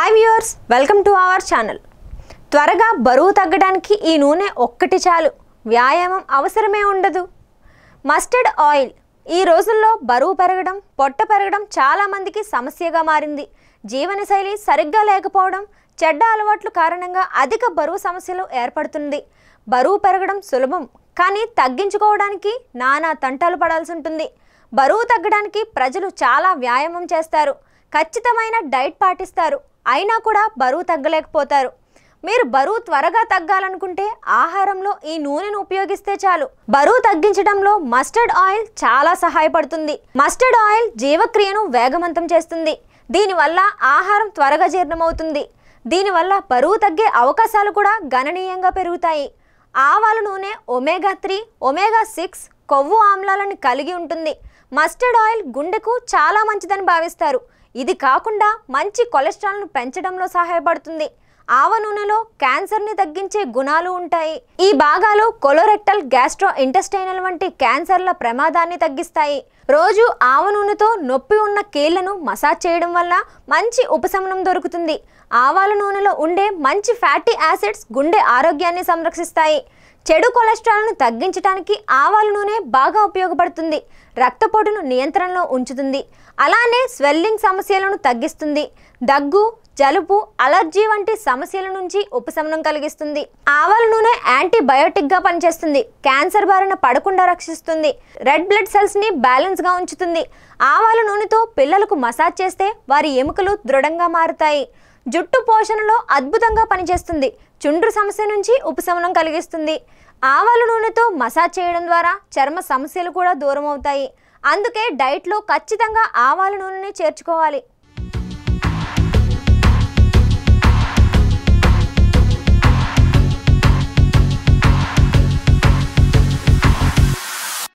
hi viewers welcome to our channel త్వరగా బరువు తగ్గడానికి ఈ నూనె ఒక్కటి చాలు వ్యాయామం అవసరమే ఉండదు మస్టర్డ్ ఆయిల్ ఈ రోజుల్లో బరువు పెరగడం పొట్ట పెరగడం చాలామందికి సమస్యగా మారింది జీవనశైలి సరిగ్గా లేకపోవడం చెడ్డ అలవాట్లు కారణంగా అధిక బరువు సమస్యలు ఏర్పడుతుంది బరువు పెరగడం సులభం కానీ తగ్గించుకోవడానికి నానా తంటాలు పడాల్సి ఉంటుంది బరువు తగ్గడానికి ప్రజలు చాలా వ్యాయామం చేస్తారు ఖచ్చితమైన డైట్ పాటిస్తారు అయినా కూడా బరువు తగ్గలేకపోతారు మీరు బరువు త్వరగా తగ్గాలనుకుంటే ఆహారంలో ఈ నూనెను ఉపయోగిస్తే చాలు బరువు తగ్గించడంలో మస్టర్డ్ ఆయిల్ చాలా సహాయపడుతుంది మస్టర్డ్ ఆయిల్ జీవక్రియను వేగవంతం చేస్తుంది దీనివల్ల ఆహారం త్వరగా జీర్ణమవుతుంది దీనివల్ల బరువు తగ్గే అవకాశాలు కూడా గణనీయంగా పెరుగుతాయి ఆవాల నూనె ఒమేగా త్రీ ఒమేగా సిక్స్ కొవ్వు ఆమ్లాలను కలిగి ఉంటుంది మస్టర్డ్ ఆయిల్ గుండెకు చాలా మంచిదని భావిస్తారు ఇది కాకుండా మంచి కొలెస్ట్రాల్ను పెంచడంలో సహాయపడుతుంది ఆవ నూనెలో క్యాన్సర్ని తగ్గించే గుణాలు ఉంటాయి ఈ భాగాలు కొలోరెక్టల్ గ్యాస్ట్రో ఇంటెస్టైనల్ వంటి క్యాన్సర్ల ప్రమాదాన్ని తగ్గిస్తాయి రోజు ఆవ నూనెతో నొప్పి ఉన్న కీళ్లను మసాజ్ చేయడం వల్ల మంచి ఉపశమనం దొరుకుతుంది ఆవాల నూనెలో ఉండే మంచి ఫ్యాటీ యాసిడ్స్ గుండె ఆరోగ్యాన్ని సంరక్షిస్తాయి చెడు కొలెస్ట్రాల్ను తగ్గించడానికి ఆవాల నూనె బాగా ఉపయోగపడుతుంది రక్తపోటును నియంత్రణలో ఉంచుతుంది అలానే స్వెల్లింగ్ సమస్యలను తగ్గిస్తుంది దగ్గు జలుబు అలర్జీ వంటి సమస్యల నుంచి ఉపశమనం కలిగిస్తుంది ఆవల నూనె యాంటీబయోటిక్గా పనిచేస్తుంది క్యాన్సర్ బారిన పడకుండా రక్షిస్తుంది రెడ్ బ్లడ్ సెల్స్ని బ్యాలెన్స్గా ఉంచుతుంది ఆవాల నూనెతో పిల్లలకు మసాజ్ చేస్తే వారి ఎముకలు దృఢంగా మారుతాయి జుట్టు పోషణలో అద్భుతంగా పనిచేస్తుంది చుండ్రు సమస్య నుంచి ఉపశమనం కలిగిస్తుంది ఆవాల నూనెతో మసాజ్ చేయడం ద్వారా చర్మ సమస్యలు కూడా దూరం అవుతాయి అందుకే డైట్లో ఖచ్చితంగా ఆవాల నూనెని చేర్చుకోవాలి